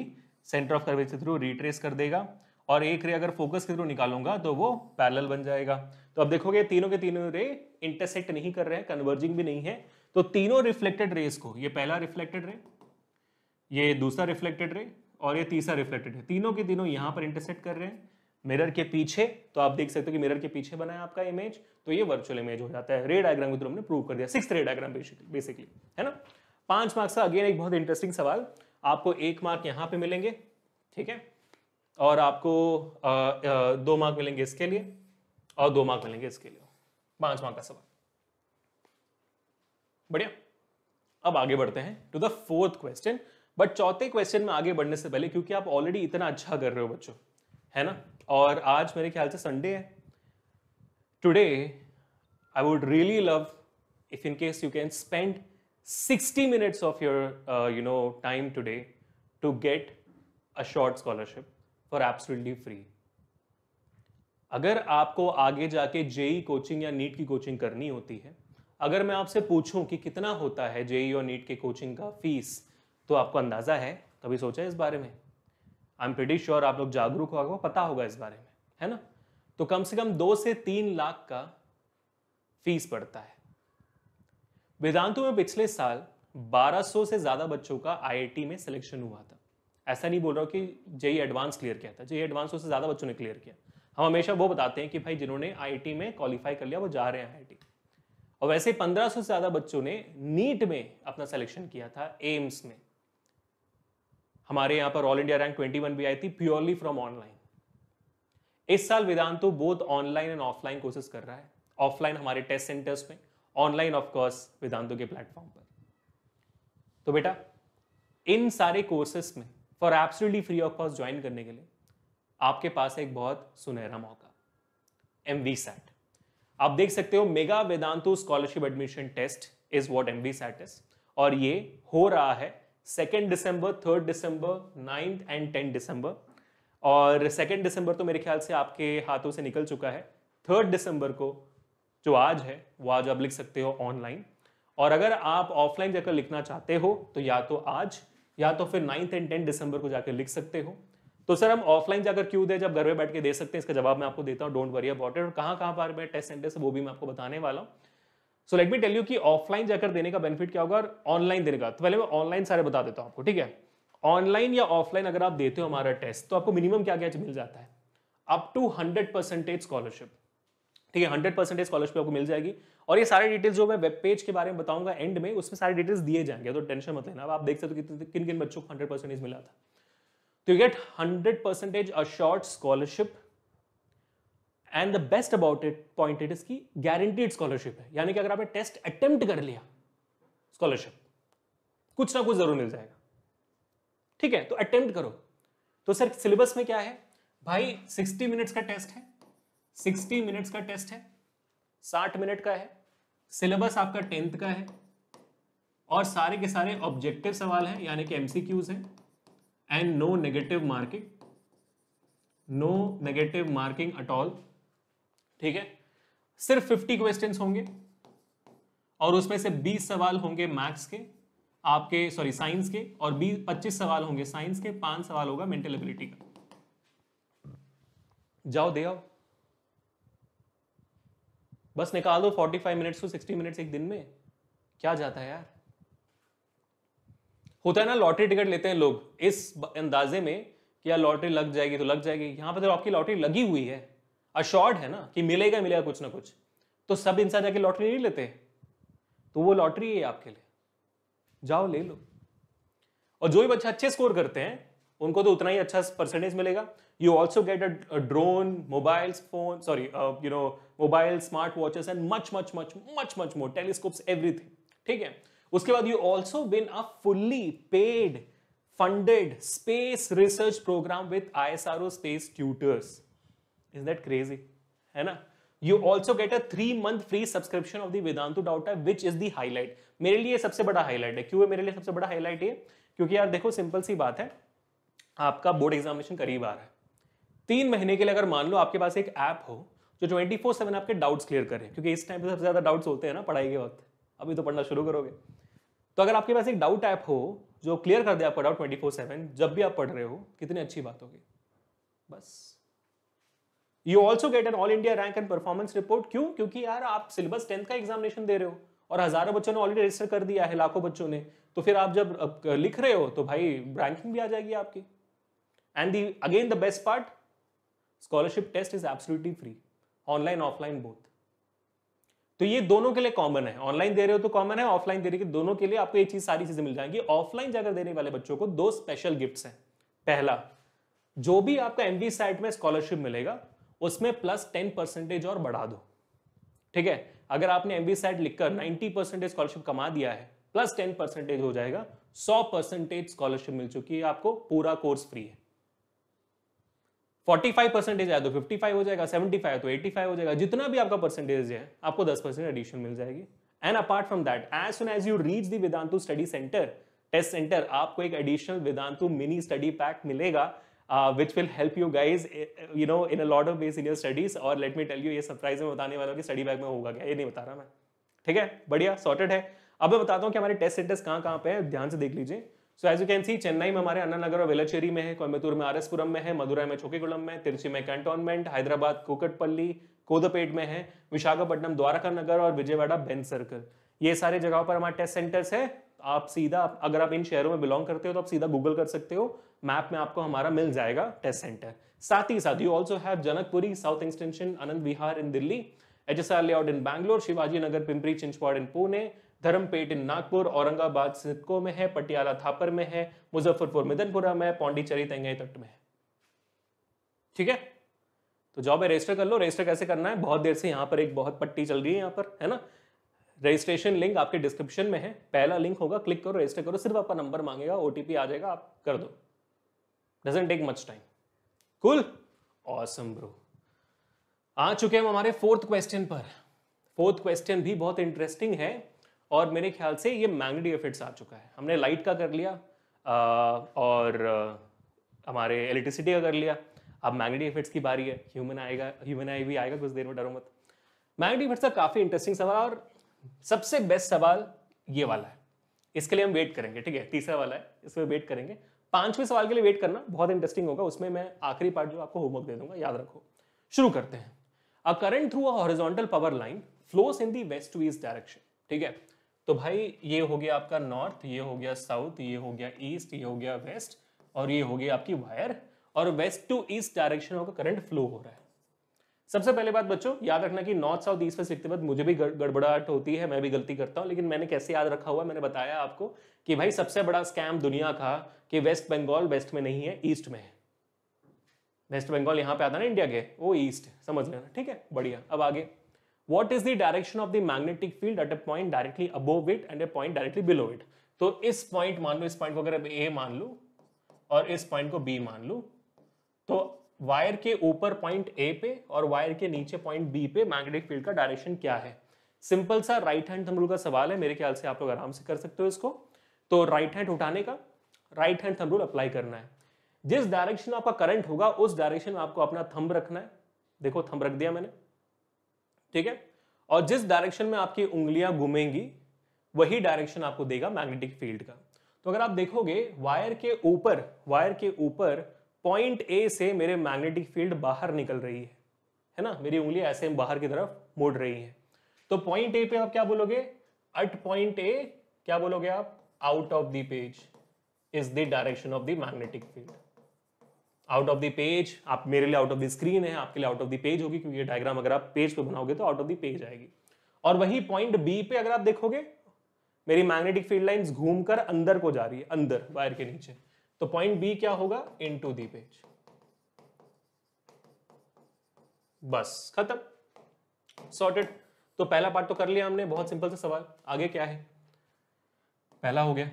centre of curvature through retrace कर देगा और एक रे अगर फोकस के थ्रू निकालूंगा तो वो पैरेलल बन जाएगा तो अब देखोगे तीनों के तीनों रे इंटरसेक्ट नहीं कर रहे हैं कन्वर्जिंग भी नहीं है तो तीनों रिफ्लेक्टेड रेस को ये पहला रिफ्लेक्टेड रे ये दूसरा रिफ्लेक्टेड रे और ये तीसरा रिफ्लेक्टेड रे तीनों के तीनों यहां पर इंटरसेक्ट कर रहे हैं मिरर के पीछे तो आप देख सकते हो कि मिरर के पीछे बना है आपका इमेज तो ये वर्चुअल इमेज हो जाता है रे डायग्राम के थ्रू हमने प्रूव कर दिया सिक्स रे डायग्राम बेसिकली है ना पांच मार्क्स का अगेन एक बहुत इंटरेस्टिंग सवाल आपको एक मार्क यहां पे मिलेंगे ठीक है और आपको आ, आ, दो मार्क मिलेंगे इसके लिए और दो मार्क मिलेंगे इसके लिए पांच मार्क का सवाल बढ़िया अब आगे बढ़ते हैं to the fourth question but चौथे क्वेश्चन में आगे बढ़ने से पहले क्योंकि आप ऑलरेडी इतना अच्छा कर रहे हो बच्चों है ना और आज मेरे ख्याल से संडे है today I would really love if in case you can spend 60 minutes of your you know time today to get a short scholarship for apps free अगर आपको आगे जाके जेई कोचिंग या नीट की कोचिंग करनी होती है अगर मैं आपसे पूछूं कि कितना होता है जेई और नीट के कोचिंग का फीस तो आपको अंदाज़ा है कभी सोचा है इस बारे में आई एम प्रिटी श्योर आप लोग जागरूक होगा पता होगा इस बारे में है ना तो कम से कम दो से तीन लाख का फीस पड़ता है वेदांतों में पिछले साल 1200 से ज़्यादा बच्चों का आईआईटी में सिलेक्शन हुआ था ऐसा नहीं बोल रहा हूँ कि जेई एडवांस क्लियर किया था जेई एडवांस से ज़्यादा बच्चों ने क्लियर किया हम हमेशा वो बताते हैं कि भाई जिन्होंने आई में क्वालिफाई कर लिया वो जा रहे हैं आई और वैसे 1500 से ज़्यादा बच्चों ने नीट में अपना सिलेक्शन किया था एम्स में हमारे यहां पर ऑल इंडिया रैंक 21 भी आई थी प्योरली फ्रॉम ऑनलाइन इस साल वेदांत तो both online and offline courses कर रहा है ऑफलाइन हमारे टेस्ट सेंटर्स में ऑनलाइन ऑफकोर्स वेदांतो के प्लेटफॉर्म पर तो बेटा इन सारे कोर्सेस में for absolutely free of cost join करने के लिए आपके पास एक बहुत सुनहरा मौका एम वी सैट आप देख सकते हो mega Vedantu scholarship admission test is what M V SAT is और ये हो रहा है सेकेंड दिसंबर थर्ड दिसंबर नाइन्थ एंड टेंथ दिसंबर और सेकेंड दिसंबर तो मेरे ख्याल से आपके हाथों से निकल चुका है थर्ड दिसंबर को जो आज है वो आज आप लिख सकते हो ऑनलाइन और अगर आप ऑफलाइन जाकर लिखना चाहते हो तो या तो आज या तो फिर नाइन्थ एंड टेंथ दिसंबर को जाकर लिख सकते हो तो सर हम ऑफलाइन जाकर क्यों दे जब घर में बैठ के दे सकते हैं इसका जवाब मैं आपको देता हूँ डोंट वरी अबाउट इट और कहाँ कहाँ पर मैं टेस्ट से वो भी मैं आपको बताने वाला हूँ so let me tell you कि ऑफलाइन जाकर देने का बेनिफिट क्या होगा और ऑनलाइन देने का तो पहले मैं ऑनलाइन सारे बता देता हूँ आपको ठीक है ऑनलाइन या ऑफलाइन अगर आप देते हो हमारा टेस्ट तो आपको मिनिमम क्या क्या मिल जाता है up to hundred percentage scholarship ठीक है हंड्रेड परसेंटेज स्कॉलरशिप आपको मिल जाएगी और ये सारे डिटेल्स जो मैं वेब पेज के बारे में बताऊंगा एंड में उसमें सारे डिटेल्स दिए जाएंगे तो टेंशन मत लेना आप देख सकते हो किन किन बच्चों को हंड्रेड परसेंटेज मिला था get hundred percentage percentage assured scholarship and the best about it point it इसकी गारंटीड स्कॉलरशिप है यानी कि अगर आपने टेस्ट अटेम्प्ट कर लिया स्कॉलरशिप कुछ ना कुछ जरूर मिल जाएगा ठीक है तो अटेम्प्ट करो तो सर सिलेबस में क्या है भाई सिक्सटी मिनट्स का टेस्ट है सिक्सटी मिनट्स का टेस्ट है साठ मिनट का है सिलेबस आपका टेंथ का है और सारे के सारे ऑब्जेक्टिव सवाल है यानी कि एमसीक्यूज हैं and no negative marking no negative marking at all ठीक है सिर्फ 50 क्वेश्चन होंगे और उसमें से 20 सवाल होंगे मैथ्स के आपके सॉरी साइंस के और 20 25 सवाल होंगे साइंस के पांच सवाल होगा मेंटल एबिलिटी का जाओ दे आओ बस निकाल दो 45 मिनट्स टू 60 मिनट्स एक दिन में क्या जाता है यार होता है ना लॉटरी टिकट लेते हैं लोग इस अंदाजे में कि यार लॉटरी लग जाएगी तो लग जाएगी यहाँ पर तो आपकी लॉटरी लगी हुई है अशॉर्ड है ना कि मिलेगा मिलेगा कुछ ना कुछ तो सब इंसान जाके लॉटरी नहीं लेते तो वो लॉटरी है आपके लिए जाओ ले लो और जो भी बच्चे अच्छे स्कोर करते हैं उनको तो उतना ही अच्छा परसेंटेज मिलेगा you also get a drone mobile phone sorry you know mobile smart watches and much much much much much more telescopes everything ठीक है उसके बाद you also win a fully paid funded space research programme with I S R O space tutors is that crazy है ना you also get a three month free subscription of the Vedantu doubt which is the highlight मेरे लिए सबसे बड़ा highlight है क्यों मेरे लिए सबसे बड़ा हाईलाइट ये क्योंकि यार देखो सिंपल सी बात है आपका बोर्ड एग्जामिनेशन करीब आ रहा है तीन महीने के लिए अगर मान लो आपके पास एक ऐप हो जो ट्वेंटी फोर सेवन आपके डाउट्स क्लियर करें क्योंकि इस टाइम पे सबसे ज्यादा डाउट्स होते हैं ना पढ़ाई के वक्त अभी तो पढ़ना शुरू करोगे तो अगर आपके पास एक डाउट ऐप हो जो क्लियर कर दे आपका डाउट ट्वेंटी फोर सेवन जब भी आप पढ़ रहे हो कितनी अच्छी बात होगी बस you also get an all India rank and performance report क्यों क्योंकि यार आप सिलेबस टेंथ का एग्जामिनेशन दे रहे हो और हजारों बच्चों ने ऑलरेडी रजिस्टर कर दिया है लाखों बच्चों ने तो फिर आप जब लिख रहे हो तो भाई रैंकिंग भी आ जाएगी आपकी and the again the best part scholarship test is absolutely free online offline both तो ये दोनों के लिए कॉमन है ऑनलाइन दे रहे हो तो कॉमन है ऑफलाइन दे रहे हो दोनों के लिए आपको ये चीज सारी चीजें मिल जाएंगी ऑफलाइन जाकर देने वाले बच्चों को दो स्पेशल गिफ्ट हैं पहला जो भी आपका एमबी साइट में स्कॉलरशिप मिलेगा उसमें प्लस टेन परसेंटेज और बढ़ा दो ठीक है अगर आपने एमबी साइट लिखकर नाइन्टी परसेंटेज स्कॉलरशिप कमा दिया है प्लस टेन परसेंटेज हो जाएगा सौ परसेंटेज स्कॉलरशिप मिल चुकी है आपको पूरा कोर्स फ्री है 45 परसेंटेज आया तो 55 हो जाएगा 75 तो 85 हो जाएगा जितना भी आपका परसेंटेज है आपको 10 परसेंट एडिशन मिल जाएगी and apart from that as soon as you reach the Vedantu study centre test centre आपको एक additional Vedantu mini study pack मिलेगा which will help you guys you know in lot of ways in your studies और let me tell you ये surprise में बताने वाला कि study pack में होगा क्या ये नहीं बता रहा मैं ठीक है बढ़िया सॉर्टेड है अब मैं बताता हूँ कि हमारे टेस्ट सेंटर्स कहाँ कहाँ पे हैं ध्यान से देख लीजिए so as you can see Chennai में हमारे अन्ना नगर और वेलचेरी में है कोयम्बतूर में आरसपुरम में है मदुराई में चौकीकुलम में तिरछी में कैंटोनमेंट हैदराबाद कोकटपल्ली कोदपेट में है विशाखापट्टनम द्वारका नगर और विजयवाड़ा बेंच सर्कल ये सारे जगहों पर हमारे टेस्ट सेंटर्स है आप सीधा अगर आप इन शहरों में बिलोंग करते हो तो आप सीधा गूगल कर सकते हो मैप में आपको हमारा मिल जाएगा टेस्ट सेंटर साथ ही साथ you also have Janakpuri South Extension Anand Vihar in Delhi H S R Layout in Bangalore Shivaji Nagar Pimpri Chinchwad in Pune Dharampeth in Nagpur Aurangabad CIDCO में है पटियाला थापर में है मुजफ्फरपुर मिदनपुरा में पौंडीचेरी तेंगे तट में है ठीक है तो जॉब है रजिस्टर कर लो रजिस्टर कैसे करना है बहुत देर से यहाँ पर एक बहुत पट्टी चल रही है यहाँ पर है ना रजिस्ट्रेशन लिंक आपके डिस्क्रिप्शन में है पहला लिंक होगा क्लिक करो रजिस्टर करो सिर्फ आपका नंबर मांगेगा ओटीपी आ जाएगा आप कर दो doesn't take much time cool awesome bro आ चुके हम हमारे फोर्थ क्वेश्चन पर फोर्थ क्वेश्चन भी बहुत इंटरेस्टिंग है और मेरे ख्याल से ये मैग्नेटिक इफेक्ट्स आ चुका है हमने लाइट का कर लिया आ, और आ, हमारे इलेक्ट्रिसिटी का कर लिया अब मैग्नेटिक इफेक्ट्स की बारी है ह्यूमन आएगा ह्यूमन आई भी आएगा कुछ देर में डरो मत मैग्नेटिक इफेक्ट्स का काफ़ी इंटरेस्टिंग सवाल और सबसे बेस्ट सवाल ये वाला है इसके लिए हम वेट करेंगे ठीक है तीसरा वाला है इसमें वेट करेंगे पांचवें सवाल के लिए वेट करना बहुत इंटरेस्टिंग होगा उसमें मैं आखिरी पार्ट जो आपको होमवर्क दे दूंगा याद रखो शुरू करते हैं a current through a horizontal power line flows in the west to east direction ठीक है तो भाई ये हो गया आपका नॉर्थ ये हो गया साउथ ये हो गया ईस्ट ये हो गया वेस्ट और ये हो गया आपकी वायर और वेस्ट टू ईस्ट डायरेक्शन का करंट फ्लो हो रहा है सबसे पहले बात बच्चों याद रखना कि नॉर्थ साउथ ईस्ट वेस्ट लिखते वक्त मुझे भी गड़बड़ाहट होती है मैं भी गलती करता हूँ लेकिन मैंने कैसे याद रखा हुआ मैंने बताया आपको कि भाई सबसे बड़ा स्कैम दुनिया का कि वेस्ट बंगाल वेस्ट में नहीं है ईस्ट में है वेस्ट बंगाल यहाँ पे आता ना इंडिया के वो ईस्ट समझ लेना ठीक है बढ़िया अब आगे what is the direction of the magnetic field at a point directly above it and a point directly below it तो इस पॉइंट मान लो इस पॉइंट को अगर ए मान लू और इस पॉइंट को बी मान लू तो वायर के ऊपर पॉइंट ए पे और वायर के नीचे पॉइंट बी पे मैग्नेटिक फील्ड का डायरेक्शन क्या है सिंपल सा राइट हैंड थमरूल का सवाल है मेरे ख्याल से आप लोग आराम से कर सकते हो इसको तो राइट हैंड उठाने का राइट हैंड थमरूल अप्लाई करना है जिस डायरेक्शन आपका करंट होगा उस डायरेक्शन में आपको अपना थम्ब रखना है देखो थम्ब रख दिया मैंने ठीक है और जिस डायरेक्शन में आपकी उंगलियां घूमेंगी वही डायरेक्शन आपको देगा मैग्नेटिक फील्ड का तो अगर आप देखोगे वायर के ऊपर वायर के ऊपर पॉइंट ए से मेरे मैग्नेटिक फील्ड बाहर निकल रही है है ना मेरी उंगली ऐसे बाहर की तरफ मुड़ रही है तो पॉइंट ए पे आप क्या बोलोगे अट पॉइंट ए क्या बोलोगे आप out of the page is the direction of the magnetic field out of the page आप मेरे लिए आउट ऑफ द स्क्रीन है आपके लिए आउट ऑफ द पेज होगी क्योंकि ये डायग्राम अगर आप पेज पे बनाओगे तो आउट ऑफ द पेज आएगी और वही पॉइंट बी पे अगर आप देखोगे मेरी मैग्नेटिक फील्ड लाइंस घूमकर अंदर को जा रही है अंदर वायर के नीचे तो पॉइंट बी क्या होगा इन टू दी पेज बस खत्म सॉर्टेड तो पहला पार्ट तो कर लिया हमने बहुत सिंपल सा सवाल आगे क्या है पहला हो गया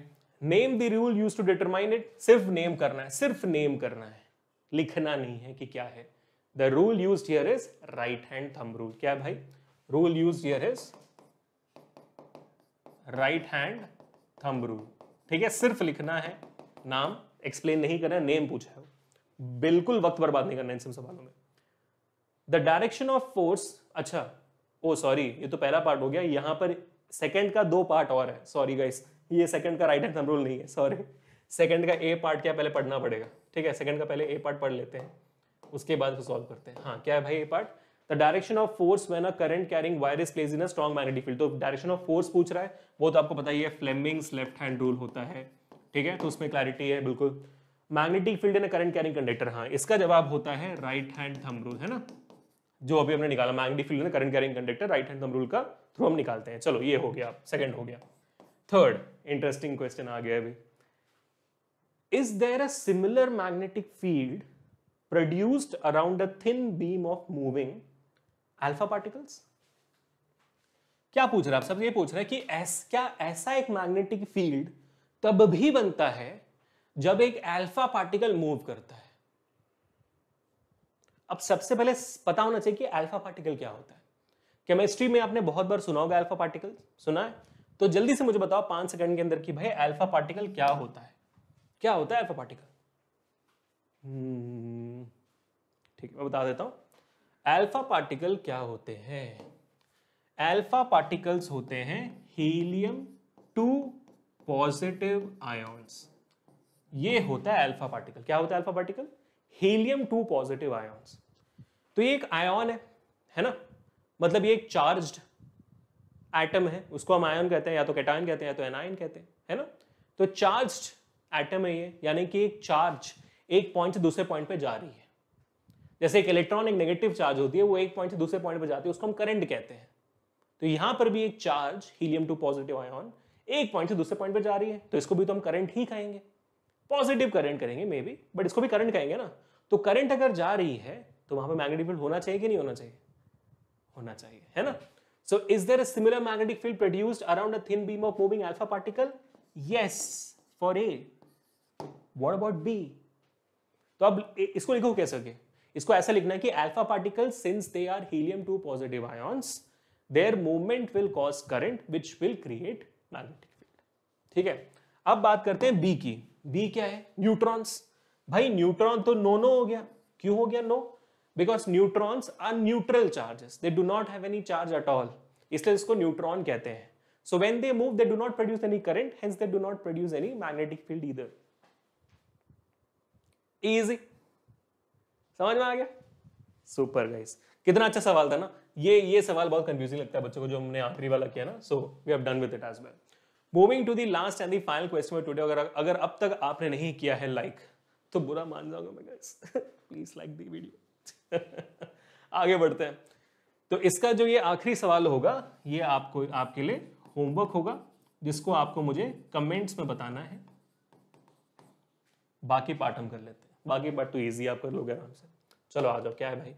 name the rule use to determine it सिर्फ नेम करना है सिर्फ नेम करना है लिखना नहीं है कि क्या है the rule use here is right hand thumb rule क्या है भाई rule use here is right hand thumb rule ठीक है सिर्फ लिखना है नाम एक्सप्लेन नहीं करना नेम पूछा है बिल्कुल वक्त बर्बाद नहीं करना इन सब सवालों में द डायरेक्शन ऑफ फोर्स अच्छा ओ सॉरी ये तो पहला पार्ट हो गया यहां पर सेकंड का दो पार्ट और है सॉरी गाइस ये सेकंड का राइट हैंड थंब रूल नहीं है सॉरी सेकंड का ए पार्ट क्या पहले पढ़ना पड़ेगा ठीक है सेकंड का पहले ए पार्ट पढ़ लेते हैं उसके बाद सॉल्व करते हैं हाँ क्या है भाई A part the direction of force when a current carrying wire is place in a strong magnetic field तो डायरेक्शन ऑफ फोर्स पूछ रहा है वो तो आपको पता ही है फ्लेमिंग्स लेफ्ट हैंड रूल होता है ठीक है तो उसमें क्लैरिटी है बिल्कुल magnetic field in current carrying conductor हाँ इसका जवाब होता है राइट हैंड थम रूल है ना जो अभी हमने निकाला magnetic field in current carrying conductor right hand thumb rule का थ्रू हम निकालते हैं चलो ये हो गया सेकंड हो गया थर्ड इंटरेस्टिंग क्वेश्चन आ गया अभी is there a similar magnetic field produced around a thin beam of moving alpha particles क्या पूछ रहे है आप सब ये पूछ रहे हैं कि ऐस, क्या ऐसा एक मैग्नेटिक फील्ड तब भी बनता है जब एक अल्फा पार्टिकल मूव करता है अब सबसे पहले पता होना चाहिए कि अल्फा पार्टिकल क्या होता है केमिस्ट्री में आपने बहुत बार सुना होगा अल्फा पार्टिकल सुना है तो जल्दी से मुझे बताओ पांच सेकंड के अंदर कि भाई अल्फा पार्टिकल क्या होता है क्या होता है अल्फा हम्म, पार्टिकल ठीक है मैं बता देता हूं अल्फा पार्टिकल क्या होते हैं अल्फा पार्टिकल्स होते हैं हीलियम टू पॉजिटिव आयोन्स ये होता है अल्फा पार्टिकल क्या होता है alpha particle helium two positive ions तो ये एक आयोन है है ना मतलब ये एक चार्ज्ड एटम है उसको हम आयन कहते हैं या तो कैटायन कहते हैं या तो एनायन कहते हैं है ना तो चार्ज्ड एटम है ये यानी कि एक चार्ज एक पॉइंट से दूसरे पॉइंट पे जा रही है जैसे एक इलेक्ट्रॉन एक नेगेटिव चार्ज होती है वो एक पॉइंट से दूसरे पॉइंट पे जाती है उसको हम करंट कहते हैं तो यहां पर भी एक charge helium two positive ion एक पॉइंट से दूसरे पॉइंट पे जा रही है तो इसको भी तो हम करंट ही कहेंगे पॉजिटिव करंट करेंगे मे बी बट इसको भी करंट कहेंगे ना तो करंट अगर जा रही है तो वहां पर मैग्नेटिक फील्ड होना चाहिए कि नहीं होना चाहिए होना चाहिए है ना so is there a similar magnetic field produced around a thin beam of moving alpha particle yes for a what about B तो अब इसको लिखो कह सके इसको ऐसा लिखना है कि alpha particle since they are helium two positive ions their movement will cause current which will create magnetic field ठीक है अब बात करते हैं बी की बी क्या है न्यूट्रॉन्स भाई न्यूट्रॉन तो नो नो हो गया क्यों हो गया no because neutrons are neutral charges they do not have any charge at all इसलिए इसको न्यूट्रॉन कहते हैं so when they move they do not produce any current hence they do not produce any magnetic field इधर easy समझ में आ गया super guys कितना अच्छा सवाल था ना ये ये सवाल बहुत कंफ्यूजिंग लगता है बच्चों को जो हमने आखिरी वाला किया ना so we have done with it as well moving to the last and the final question today अगर अगर अब तक आपने नहीं किया है लाइक like, तो बुरा मान जाऊंगा मैं guys please like the video आगे बढ़ते हैं तो इसका जो ये आखिरी सवाल होगा ये आपको आपके लिए होमवर्क होगा जिसको आपको मुझे कमेंट्स में बताना है बाकी पार्ट हम कर लेते हैं बाकी बट तो ईजी आप कर लोगे आराम से चलो आ जाओ क्या है भाई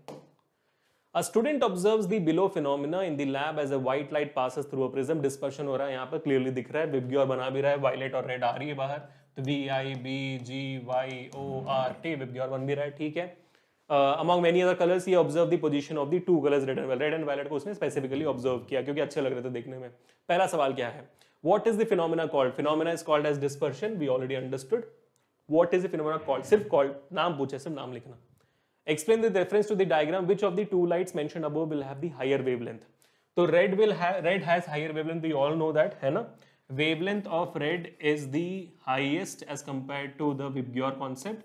a student observes the below phenomena in the lab as a white light passes through a prism dispersion हो रहा है यहाँ पर क्लियरली दिख रहा है और बना भी रहा है वायलेट और रेड आ रही है बाहर तो V I B G Y O R T T और बन भी रहा है ठीक है अमॉन्ग मेनी अदर कलर्स ये observe the position of the two colours red and red and violet को उसने स्पेसिफिकली ऑब्जर्व किया क्योंकि अच्छे लग रहे थे देखने में पहला सवाल क्या है what is the phenomena called phenomena is called as dispersion we already understood what is इफिन कॉल सिर्फ कॉल नाम पूछे सिर्फ नाम लिखना explain the reference to the diagram which of the two lights mention above will have तो red will red has higher wavelength we all know that है ना wavelength of red is the highest as compare to the VIBGYOR concept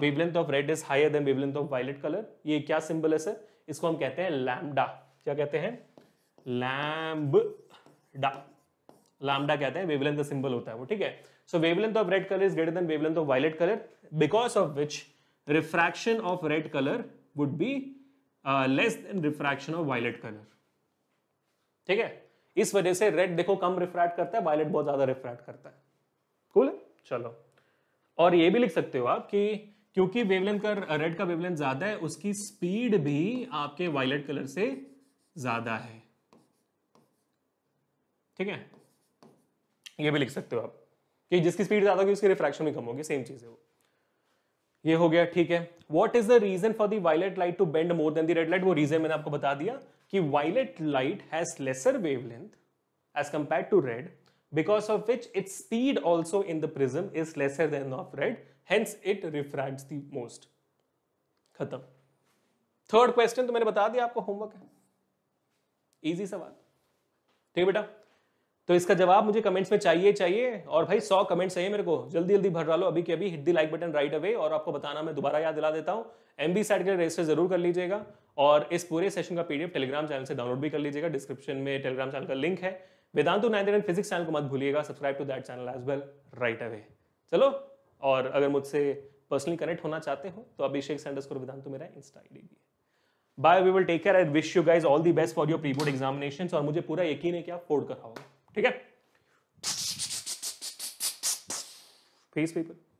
wavelength of red is higher than wavelength of violet colour ये क्या symbol है sir इसको हम कहते हैं lambda क्या कहते हैं लैम्ब डा कहते हैं वेवलेंथ का सिंबल होता है वो ठीक है So wavelength of red color is greater than wavelength of violet color because of which refraction of red color would be uh, less than refraction of violet color. ठीक है इस वजह से रेड देखो कम रिफ्रैक्ट करता है वायलेट बहुत ज्यादा रिफ्रैक्ट करता है कूल cool? चलो और ये भी लिख सकते हो आप कि क्योंकि वेवलेंथ का रेड का वेवलेंथ ज्यादा है उसकी स्पीड भी आपके वायलेट कलर से ज्यादा है ठीक है ये भी लिख सकते हो आप कि जिसकी स्पीड ज़्यादा होगी उसकी रिफ्रैक्शन भी कम होगी सेम चीज़ है वो ये हो गया ठीक है what is the reason for the violet light to bend more than the red light वो रीजन मैंने आपको बता दिया कि violet light has lesser wavelength as compare to red because of which its speed also in the prism is lesser than of red hence it refract the most खत्म third question तो मैंने बता दिया आपको होमवर्क है easy सवाल ठीक है बेटा तो इसका जवाब मुझे कमेंट्स में चाहिए चाहिए और भाई सौ कमेंट्स चाहिए मेरे को जल्दी जल्दी भर डालो अभी के अभी hit the like button right away और आपको बताना मैं दोबारा याद दिला देता हूँ एम बी साइड के रजिस्टर जरूर कर लीजिएगा और इस पूरे सेशन का पीडीएफ टेलीग्राम चैनल से डाउनलोड भी कर लीजिएगा डिस्क्रिप्शन में टेलीग्राम चैनल का लिंक है वेदांतु नाइन फिजिक्स चैनल को मत भूलिएगा subscribe to that channel as well right away चलो और अगर मुझसे पर्सनली कनेक्ट होना चाहते हो तो अभिषेक सेंडर्स को वेदांतु मेरा insta I D bye we will take care I wish you guys all the best for your pre board examination और मुझे पूरा यकीन है कि आप फोर्ड कराओगे ठीक है फेस पेपर